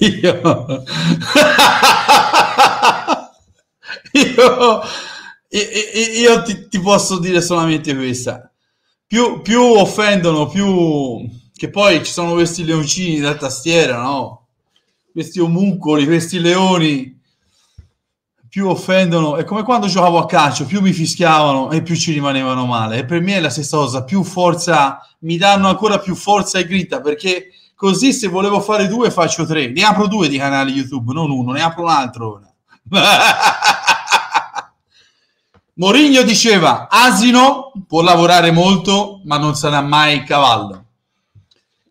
io, io, io ti, ti, posso dire solamente questa. Più, più offendono, più che poi ci sono questi leoncini da tastiera, no? Questi omuncoli, questi leoni più offendono. È come quando giocavo a calcio, più mi fischiavano e più ci rimanevano male. E per me è la stessa cosa, più forza, mi danno ancora più forza e grinta, perché così se volevo fare due faccio tre. Ne apro due di canali YouTube, non uno, ne apro un altro. Morigno diceva, asino può lavorare molto, ma non sarà mai cavallo.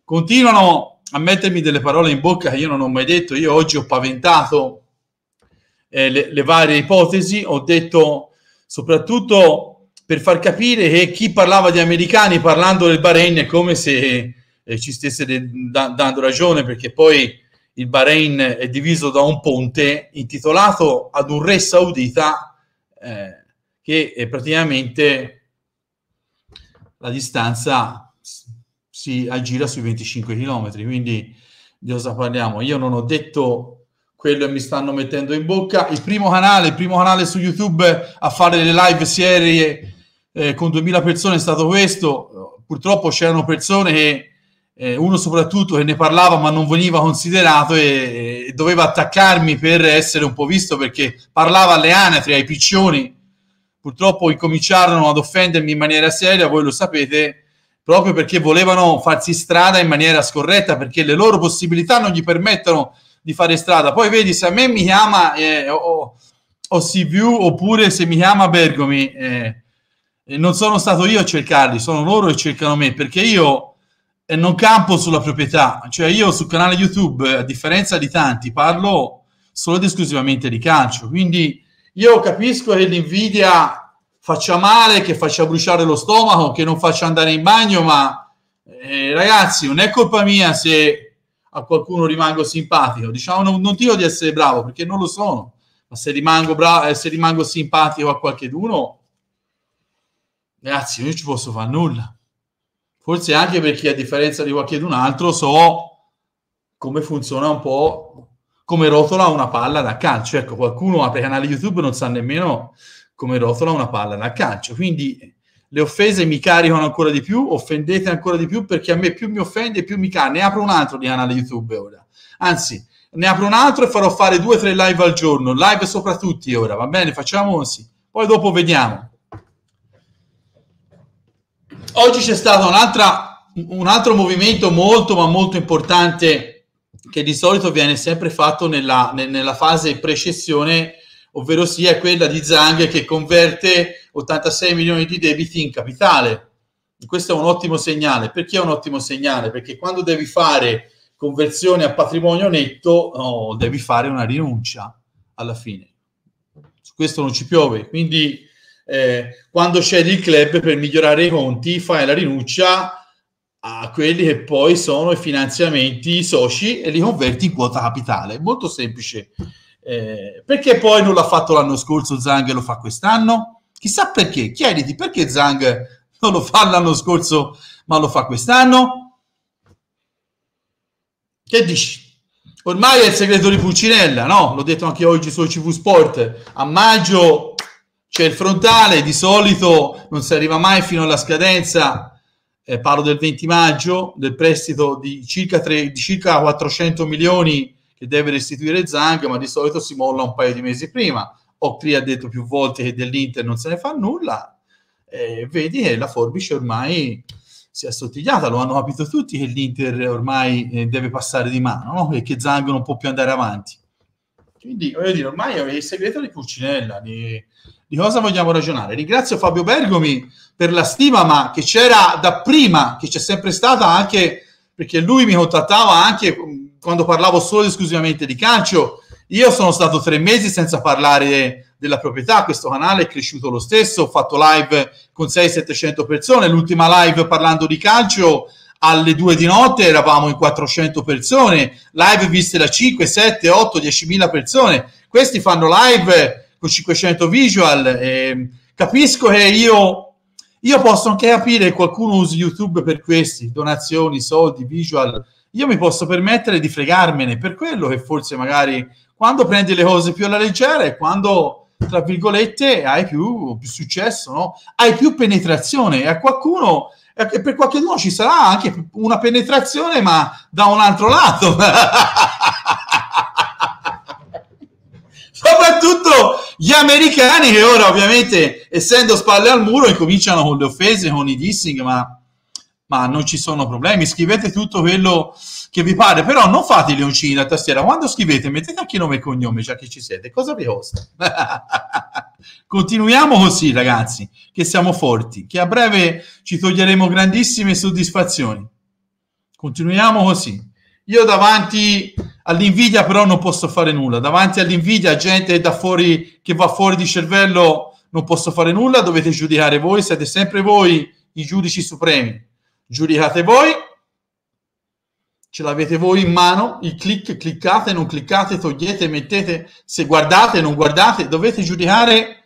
Continuano a mettermi delle parole in bocca che io non ho mai detto. Io oggi ho paventato eh, le, le varie ipotesi, ho detto soprattutto per far capire che chi parlava di americani parlando del Bahrain è come se eh, ci stesse de- da- dando ragione, perché poi il Bahrain è diviso da un ponte intitolato ad un re saudita eh, che praticamente la distanza si aggira sui 25 km. Quindi di cosa parliamo? Io non ho detto quello mi stanno mettendo in bocca. Il primo canale, il primo canale su YouTube a fare le live serie eh, con 2000 persone è stato questo. Purtroppo c'erano persone che, eh, uno soprattutto, che ne parlava ma non veniva considerato e, e, doveva attaccarmi per essere un po' visto perché parlava alle anatre, ai piccioni. Purtroppo incominciarono ad offendermi in maniera seria, voi lo sapete, proprio perché volevano farsi strada in maniera scorretta, perché le loro possibilità non gli permettono di fare strada. Poi vedi, se a me mi chiama eh, o, o CVU oppure se mi chiama Bergomi, eh, non sono stato io a cercarli, sono loro che cercano me, perché io eh, non campo sulla proprietà, cioè io sul canale YouTube, a differenza di tanti, parlo solo ed esclusivamente di calcio, quindi io capisco che l'invidia faccia male, che faccia bruciare lo stomaco, che non faccia andare in bagno, ma eh, ragazzi, non è colpa mia se a qualcuno rimango simpatico. Diciamo, non, non dico di essere bravo perché non lo sono, ma se rimango, bravo, e eh, se rimango simpatico a qualcheduno, ragazzi, io non ci posso fare nulla. Forse anche perché a differenza di qualchedun altro so come funziona un po' come rotola una palla da calcio. Ecco, qualcuno apre canale YouTube non sa nemmeno come rotola una palla da calcio. Quindi le offese mi caricano ancora di più, offendete ancora di più perché a me più mi offende più mi carne. Ne apro un altro di canale YouTube ora. Anzi, ne apro un altro e farò fare due o tre live al giorno, live soprattutto ora, va bene? Facciamo così. Poi dopo vediamo. Oggi c'è stato un altro movimento molto ma molto importante che di solito viene sempre fatto nella, nella fase precessione ovvero sia quella di Zang che converte 86 milioni di debiti in capitale. Questo è un ottimo segnale. Perché è un ottimo segnale? Perché quando devi fare conversione a patrimonio netto, oh, devi fare una rinuncia alla fine. Su questo non ci piove. Quindi eh, quando c'è il club per migliorare i conti, fai la rinuncia a quelli che poi sono i finanziamenti i soci e li converti in quota capitale. Molto semplice eh, perché poi non l'ha fatto l'anno scorso Zang e lo fa quest'anno? Chissà perché, chiediti perché Zang non lo fa l'anno scorso ma lo fa quest'anno? Che dici? Ormai è il segreto di Pulcinella, no? L'ho detto anche oggi su CV Sport. A maggio c'è il frontale, di solito non si arriva mai fino alla scadenza, eh, parlo del 20 maggio, del prestito di circa, tre, di circa 400 milioni che deve restituire Zang, ma di solito si molla un paio di mesi prima. Ocri ha detto più volte che dell'Inter non se ne fa nulla, eh, vedi che la forbice ormai si è assottigliata, lo hanno capito tutti che l'Inter ormai eh, deve passare di mano no? e che Zang non può più andare avanti. Quindi voglio dire, ormai è il segreto di Pulcinella, di, di cosa vogliamo ragionare. Ringrazio Fabio Bergomi per la stima, ma che c'era da prima, che c'è sempre stata anche perché lui mi contattava anche quando parlavo solo ed esclusivamente di calcio, io sono stato tre mesi senza parlare della proprietà, questo canale è cresciuto lo stesso, ho fatto live con 600-700 persone, l'ultima live parlando di calcio alle 2 di notte eravamo in 400 persone, live viste da 5, 7, 8, 10.000 persone, questi fanno live con 500 visual, capisco che io io posso anche capire che qualcuno usi YouTube per questi, donazioni, soldi, visual, io mi posso permettere di fregarmene per quello che forse magari quando prendi le cose più alla leggera e quando tra virgolette hai più, più successo, no? hai più penetrazione e a qualcuno e per qualcuno ci sarà anche una penetrazione ma da un altro lato soprattutto gli americani che ora ovviamente essendo spalle al muro incominciano con le offese, con i dissing ma ma non ci sono problemi, scrivete tutto quello che vi pare, però non fate i leoncini a tastiera, quando scrivete mettete anche nome e cognome, già che ci siete, cosa vi costa? Continuiamo così ragazzi, che siamo forti, che a breve ci toglieremo grandissime soddisfazioni. Continuiamo così. Io davanti all'invidia però non posso fare nulla, davanti all'invidia gente da fuori, che va fuori di cervello non posso fare nulla, dovete giudicare voi, siete sempre voi i giudici supremi giudicate voi, ce l'avete voi in mano, il click, cliccate, non cliccate, togliete, mettete, se guardate, non guardate, dovete giudicare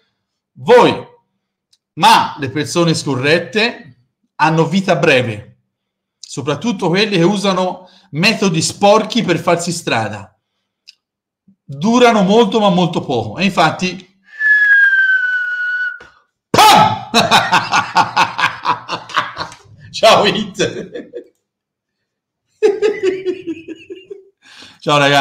voi. Ma le persone scorrette hanno vita breve, soprattutto quelli che usano metodi sporchi per farsi strada. Durano molto ma molto poco. E infatti... Tchau, Inter. Tchau, ragazzi.